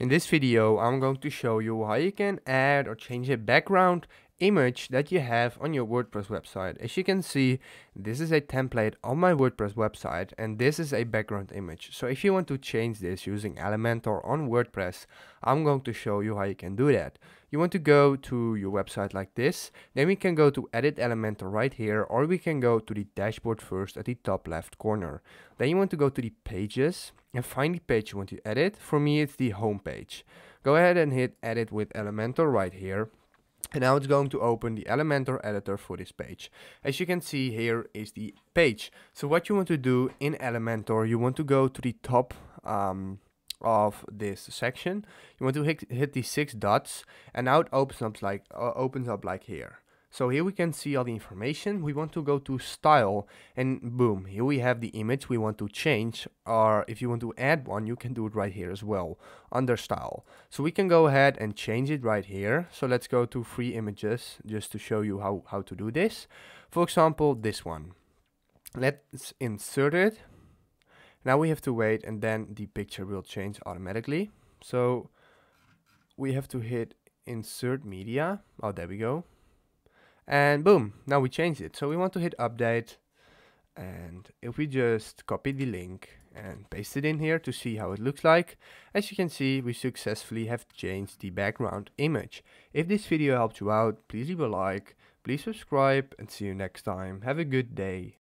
In this video I'm going to show you how you can add or change a background image that you have on your WordPress website. As you can see, this is a template on my WordPress website and this is a background image. So if you want to change this using Elementor on WordPress, I'm going to show you how you can do that. You want to go to your website like this, then we can go to edit Elementor right here or we can go to the dashboard first at the top left corner. Then you want to go to the pages and find the page you want to edit. For me it's the home page. Go ahead and hit edit with Elementor right here and now it's going to open the Elementor editor for this page. As you can see here is the page. So what you want to do in Elementor, you want to go to the top um, of this section. You want to hit, hit the six dots and now it opens up like, uh, opens up like here. So here we can see all the information. We want to go to style and boom, here we have the image we want to change or if you want to add one, you can do it right here as well under style. So we can go ahead and change it right here. So let's go to free images just to show you how, how to do this. For example, this one. Let's insert it. Now we have to wait and then the picture will change automatically. So we have to hit insert media. Oh, there we go and boom, now we changed it. So we want to hit update and if we just copy the link and paste it in here to see how it looks like. As you can see, we successfully have changed the background image. If this video helped you out, please leave a like, please subscribe and see you next time. Have a good day.